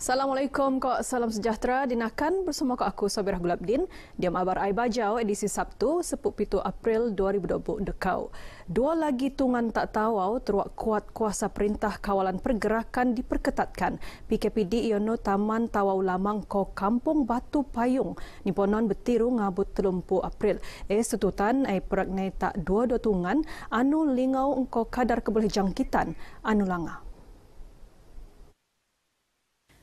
Assalamualaikum, kok salam sejahtera. Dinakan bersama kok aku Sabirah Gulabdin. Diam abar aibajau, edisi Sabtu 17 April 2020 dekau. Dua lagi tungan tak tahu teruak kuat kuasa perintah kawalan pergerakan diperketatkan. PKPD Iono Taman Tawau Lamang ko Kampung Batu Payung. Niponon betiru ngabut telumpu April. Eh setutan eh, perak tak dua-dua tungan anu lingau engko kadar kebolehjangkitan anu langah.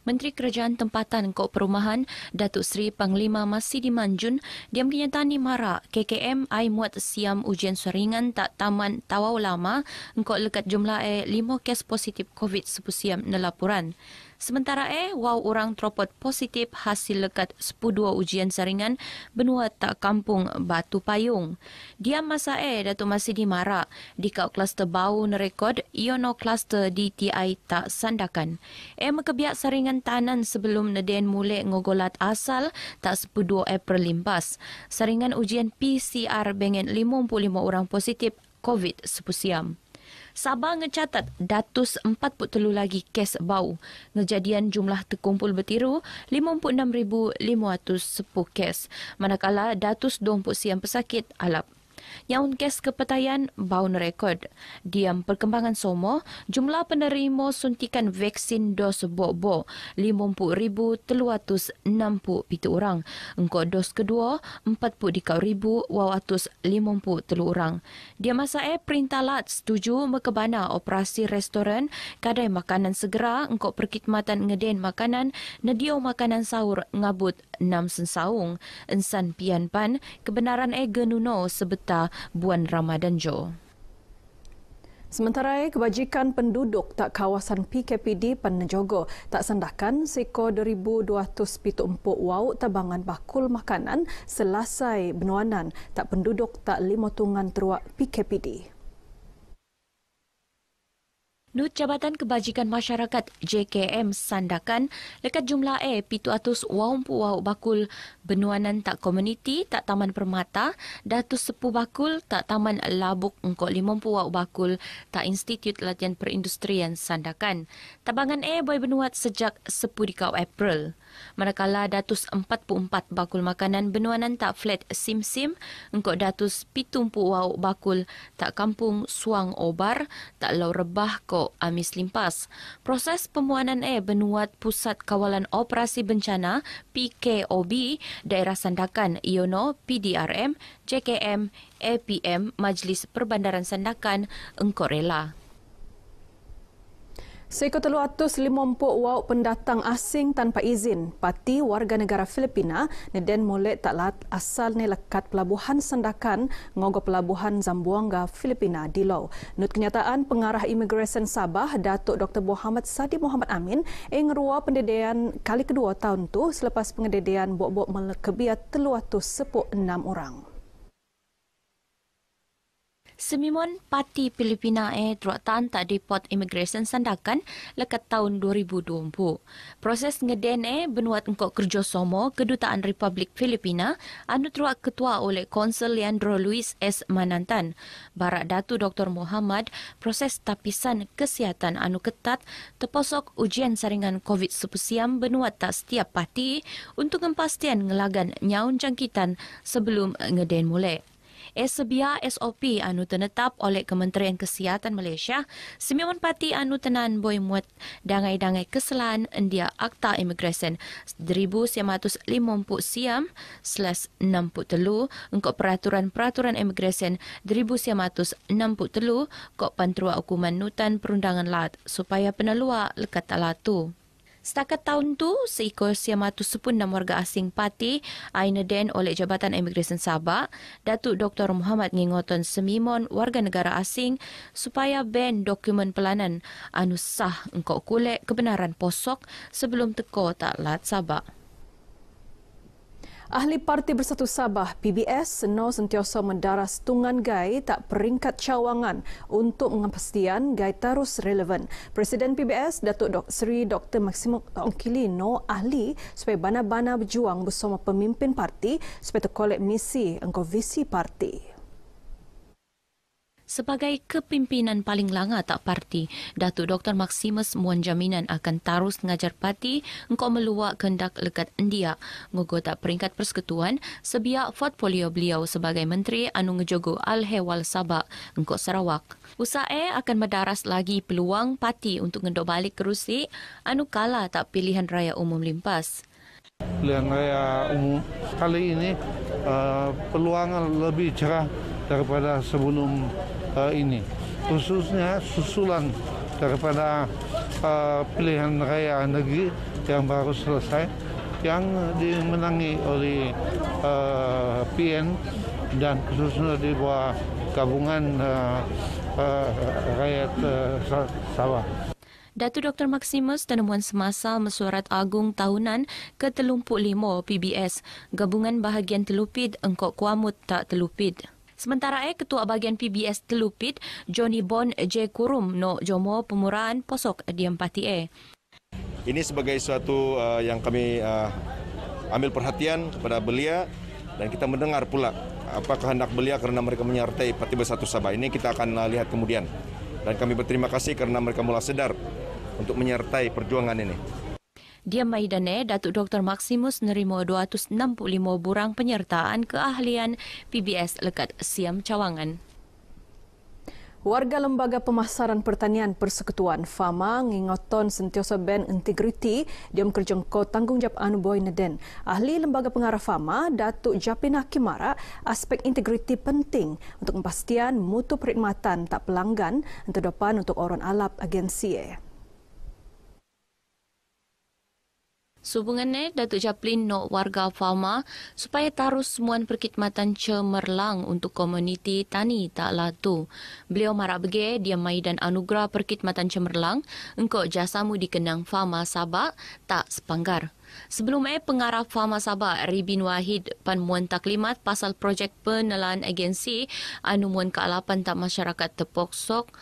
Menteri Kerajaan Tempatan Kok Perumahan, Datuk Seri Panglima Masidi Manjun, dia menyatakan Mara, KKM Ai Muat Siam Ujian Seringan Tak Taman Tawau Lama, engkau lekat jumlah eh, 5 kes positif COVID-19 dalam laporan. Sementara eh, wau orang teropot positif hasil lekat sepuluh dua ujian saringan benua tak kampung Batu Payung. Dia masa eh, datu masih di di kau kluster bau nerekod, iono kluster DTI tak sandakan. Eh, mekebiak saringan tanan sebelum neden mulai ngogolat asal tak sepuluh dua April limpas. Saringan ujian PCR bengen lima puluh lima orang positif COVID sepusiam. siam. Sabah ngecatat datus 40 lagi kes bau. ngejadian jumlah terkumpul bertiru 56,510 kes. Manakala datus 20 siang pesakit alap. Yang unkes kepetayan baun rekod. Diam perkembangan somo, jumlah penerima suntikan vaksin dos bobo 50,367 orang. Engkau dos kedua 43,853 orang. Dia masa eh perintah lat setuju mekebana operasi restoran kadai makanan segera engkau perkhidmatan ngeden makanan nedio makanan sahur ngabut enam sensaung. Ensan pian pan kebenaran e genuno sebetar Buan Ramadan Jo. Sementara kebajikan penduduk tak kawasan PKPD Penjogo tak sandakan seko 2200 pitu empuk wau tabangan bakul makanan selesai benuanan tak penduduk tak lima tungan teruak PKPD. Nut Jabatan Kebajikan Masyarakat JKM sandakan lekat jumlah air pitu atus wawum puwau bakul benuanan tak komuniti tak taman permata datus sepu bakul tak taman labuk engkok limum puwau bakul tak institut latihan perindustrian sandakan. Tabangan air boleh benuat sejak sepu dikau April manakala Datus 44 bakul makanan benuanan tak flat Sim Sim, engkau Datus pitumpu wau bakul tak kampung suang obar, tak lau rebah ko amis limpas. Proses pemuanan e benuat Pusat Kawalan Operasi Bencana PKOB Daerah Sandakan Iono PDRM JKM APM Majlis Perbandaran Sandakan Engkau Rela. Seekor telur atus limompok wauk pendatang asing tanpa izin. Parti warga negara Filipina, Neden Molek tak lat asal ni lekat pelabuhan sendakan ngogo pelabuhan Zamboanga, Filipina, di Law. Menurut kenyataan, pengarah imigresen Sabah, Datuk Dr. Muhammad Sadi Muhammad Amin, yang ruwa pendedean kali kedua tahun tu selepas pengededean bok-bok melekebiat telur atus sepuk enam orang. Semimon parti Filipina e terutan tak dipot immigration sandakan lekat tahun 2020. Proses ngeden eh benuat engkau kerja somo kedutaan Republik Filipina anu terwak ketua oleh Konsul Leandro Luis S. Manantan. Barak Datu Dr. Muhammad proses tapisan kesihatan anu ketat terposok ujian saringan COVID-19 benuat tak setiap parti untuk kepastian ngelagan nyaun jangkitan sebelum ngeden mulai es SOP anu tenetap oleh Kementerian Kesihatan Malaysia, Simeon Pati anu tenan boi muat dangai-dangai keselan dia Akta Imigresen 1950 siam slash 60 telu untuk peraturan-peraturan imigresen 1960 telu kok pantrua hukuman nutan perundangan lat supaya penelua lekat alatu. Setakat tahun tu, seekor siamatu sepun dan warga asing Pati, Aineden oleh Jabatan imigresen Sabah, Datuk Dr. Muhammad Ngingoton Semimon, warga negara asing, supaya ben dokumen pelanan anusah engkau kulek kebenaran posok sebelum teko taklat Sabah. Ahli Parti Bersatu Sabah PBS Seno sentiasa mendaras tungan gai tak peringkat cawangan untuk mengepastian gai terus relevan. Presiden PBS Datuk Dr. Seri Dr. Maximo Ongkili no ahli supaya bana-bana berjuang bersama pemimpin parti supaya terkolek misi engkau visi parti. Sebagai kepimpinan paling langa tak parti, Datuk Dr. Maximus Muan Jaminan akan tarus mengajar parti engkau meluak kendak lekat India, tak peringkat persekutuan sebiak polio beliau sebagai Menteri Anu Ngejogo Al-Hewal Sabak engkau Sarawak. Usai akan medaras lagi peluang parti untuk ngendok balik kerusi anu kalah tak pilihan raya umum limpas. Pilihan raya umum kali ini uh, peluang lebih cerah daripada sebelum uh, ini khususnya susulan daripada uh, pilihan raya negeri yang baru selesai yang dimenangi oleh uh, PN dan khususnya di bawah gabungan uh, uh, rakyat uh, Sabah. Datu Dr. Maximus Tenemuan Semasa Mesuarat Agung Tahunan ke Telumpuk Limau PBS, Gabungan Bahagian Telupid, Engkok Kuamut Tak Telupid. Sementara eh, Ketua Bahagian PBS Telupit, Johnny Bon J. Kurum, no jomo pemuraan posok di empati eh. Ini sebagai suatu uh, yang kami uh, ambil perhatian kepada belia dan kita mendengar pula apa kehendak belia kerana mereka menyertai Parti Bersatu Sabah. Ini kita akan uh, lihat kemudian. Dan kami berterima kasih kerana mereka mula sedar untuk menyertai perjuangan ini. Dia Maidane, Datuk Dr. Maximus nerima 265 burang penyertaan keahlian PBS Lekat Siam Cawangan. Warga Lembaga Pemasaran Pertanian Persekutuan FAMA ngingoton sentiasa band integriti dia mengkerjengko tanggungjawab anu boy neden. Ahli Lembaga Pengarah FAMA, Datuk Japin Hakimara, aspek integriti penting untuk memastikan mutu perkhidmatan tak pelanggan untuk depan untuk orang alap agensi. Subungan ni, Datuk Japlin nak warga Fama supaya taruh semua perkhidmatan cemerlang untuk komuniti tani tak latu. Beliau marah bege dia mai dan anugerah perkhidmatan cemerlang engkau jasamu dikenang Fama Sabak tak sepanggar. Sebelum eh pengarah Fama Sabah Ribin Wahid pan taklimat pasal projek penelan agensi anumuan muan ke tak masyarakat tepok sok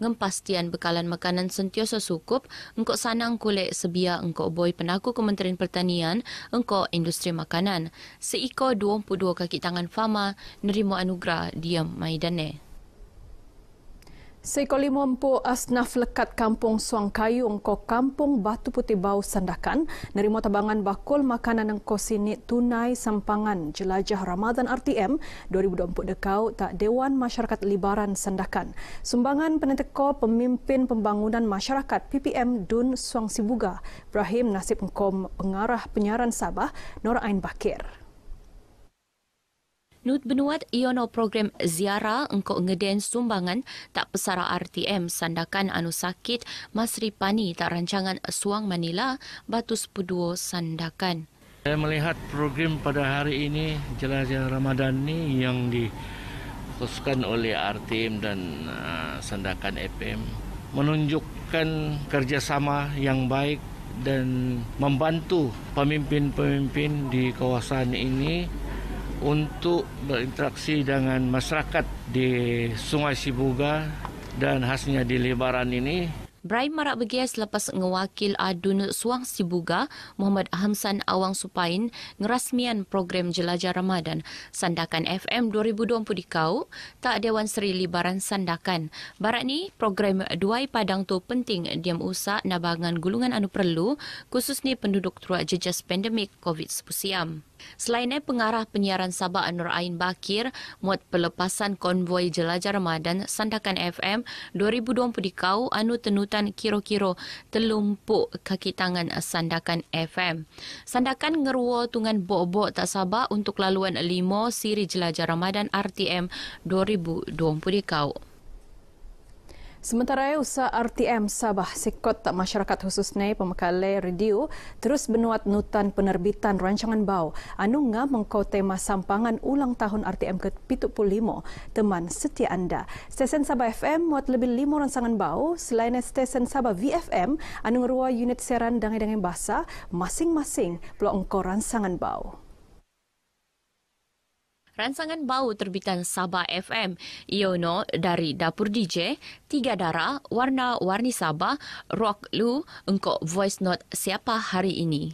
ngem pastian bekalan makanan sentiasa cukup engkau sanang kulit sebia engkau boy penaku Kementerian Pertanian engkau industri makanan. Seiko 22 kaki tangan fama nerima anugerah diam maidane. Seekor mampu asnaf lekat kampung Suang Kayu, ko kampung Batu Putih Bau Sandakan nerima tabangan bakul makanan yang ko sinit tunai sampangan jelajah Ramadan RTM 2024 dekau tak Dewan Masyarakat Libaran Sandakan. Sumbangan penentu pemimpin pembangunan masyarakat PPM Dun Suang Sibuga, Ibrahim Nasib Engkom Pengarah Penyiaran Sabah, Norain Bakir. Nut benuat iono program Ziarah untuk ngeden sumbangan tak pesara RTM sandakan anu sakit Masri Pani tak rancangan Suang Manila batu sepeduo sandakan. Saya melihat program pada hari ini jelajah Ramadan ini yang dikhususkan oleh RTM dan uh, sandakan FM menunjukkan kerjasama yang baik dan membantu pemimpin-pemimpin di kawasan ini untuk berinteraksi dengan masyarakat di Sungai Sibuga dan khasnya di Lebaran ini. Brian marak begias lepas ngewakil adun suang Sibuga, Muhammad Hamsan Awang Supain, ngerasmian program Jelajah Ramadan, Sandakan FM 2020 di Kau, tak Dewan Seri Libaran Sandakan. Barat ni, program Duai Padang tu penting diam usah nabangan gulungan anu perlu, khusus ni penduduk teruak jejas pandemik COVID-19. Selain eh, pengarah penyiaran Sabah Nur Ain Bakir muat pelepasan konvoi jelajah Ramadan Sandakan FM 2020 di Kau anu tenutan kiro-kiro telumpuk kaki tangan Sandakan FM. Sandakan ngeruo tungan bobo tak sabah untuk laluan limo siri jelajah Ramadan RTM 2020 di Kau. Sementara usaha RTM Sabah Sekot Masyarakat Khususnya Pemekale Radio terus benuat nutan penerbitan rancangan bau anu ngam mengkau tema sampangan ulang tahun RTM ke-75 teman setia anda. Stesen Sabah FM muat lebih lima rancangan bau selain stesen Sabah VFM anu ngeruah unit seran dangai-dangai bahasa masing-masing peluang engkau rancangan bau rancangan bau terbitan Sabah FM, Iono dari Dapur DJ, Tiga Darah, Warna Warni Sabah, Rock Lu, Engkau Voice Note Siapa Hari Ini.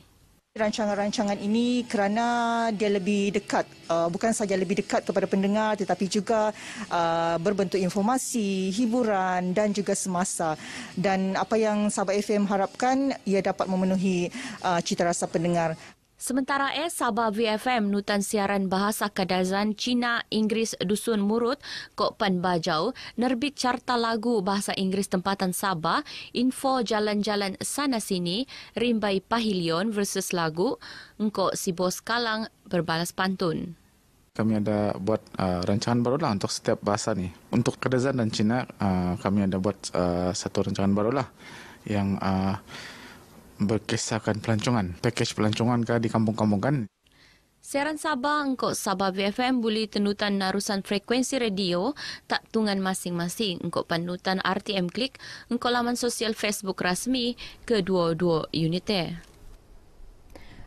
Rancangan-rancangan ini kerana dia lebih dekat, uh, bukan saja lebih dekat kepada pendengar tetapi juga uh, berbentuk informasi, hiburan dan juga semasa. Dan apa yang Sabah FM harapkan, ia dapat memenuhi uh, cita rasa pendengar. Sementara es Sabah VFM nutan siaran bahasa Kadazan Cina Inggris Dusun Murut kok Kopan Bajau nerbit carta lagu bahasa Inggris tempatan Sabah info jalan-jalan sana sini rimbai pahilion versus lagu engko si bos kalang berbalas pantun. Kami ada buat uh, rancangan baru lah untuk setiap bahasa ni. Untuk Kadazan dan Cina uh, kami ada buat uh, satu rancangan baru lah yang uh, berkisahkan pelancongan, pakej pelancongan ke di kampung-kampung kan. Siaran Sabah engkau Sabah BFM boleh tenutan narusan frekuensi radio tak tungan masing-masing engkau penutan RTM klik engkau laman sosial Facebook rasmi kedua-dua unitnya.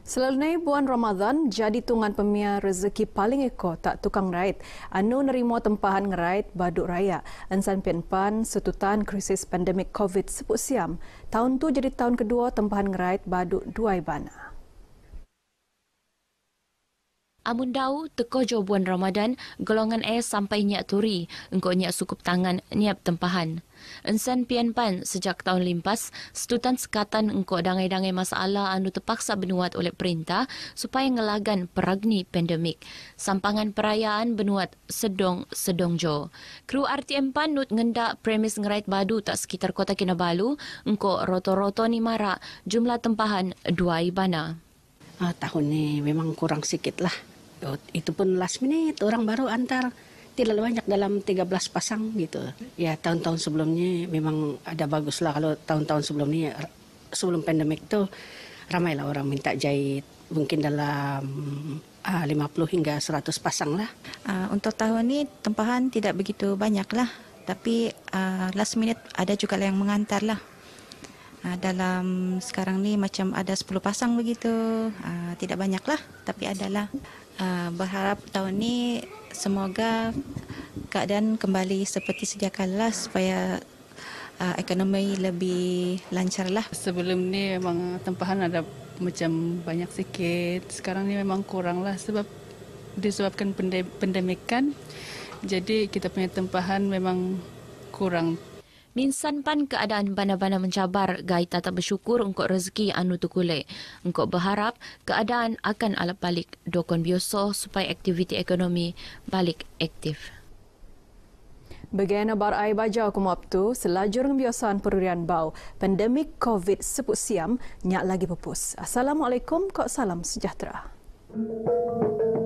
Selalunya buan Ramadan jadi tungan pemia rezeki paling eko tak tukang raid. Anu nerimo tempahan ngeraid baduk raya. Ensan penpan, setutan krisis pandemik COVID sepuk siam. Tahun tu jadi tahun kedua tempahan ngeraid baduk duai bana. Amun dau teko jo buan Ramadan golongan A sampai nyak turi engko nyak sukup tangan nyap tempahan. Ensan pian pan sejak tahun limpas setutan sekatan engko dangai-dangai masalah anu terpaksa benuat oleh perintah supaya ngelagan peragni pandemik. Sampangan perayaan benuat sedong sedong jo. Kru RTM pan nut ngenda premis ngerait badu tak sekitar kota Kinabalu engko roto-roto ni mara jumlah tempahan dua ibana. Uh, ah, tahun ni memang kurang sikit lah. Oh, itu pun last minute orang baru antar tidak banyak dalam 13 pasang gitu. Ya tahun-tahun sebelumnya memang ada bagus lah kalau tahun-tahun sebelumnya sebelum pandemik tuh ramailah orang minta jahit mungkin dalam ah, uh, 50 hingga 100 pasang lah. Uh, untuk tahun ini tempahan tidak begitu banyak lah tapi uh, last minute ada juga yang mengantar lah. Uh, dalam sekarang ni macam ada 10 pasang begitu. Uh, tidak banyak lah tapi adalah. Ah, berharap tahun ini semoga keadaan kembali seperti sejak kala supaya uh, ekonomi lebih lancar lah. Sebelum ni memang tempahan ada macam banyak sikit. Sekarang ni memang kurang lah sebab disebabkan pandemik kan. Jadi kita punya tempahan memang kurang Ninsan pan keadaan bana-bana mencabar gai tata bersyukur engkau rezeki anu tukule. Engkau berharap keadaan akan alap balik dokon bioso supaya aktiviti ekonomi balik aktif. Bagaimana bar air baja aku tu, selajur dengan perurian bau, pandemik COVID sebut nyak lagi pupus. Assalamualaikum, kok salam sejahtera. Thank you.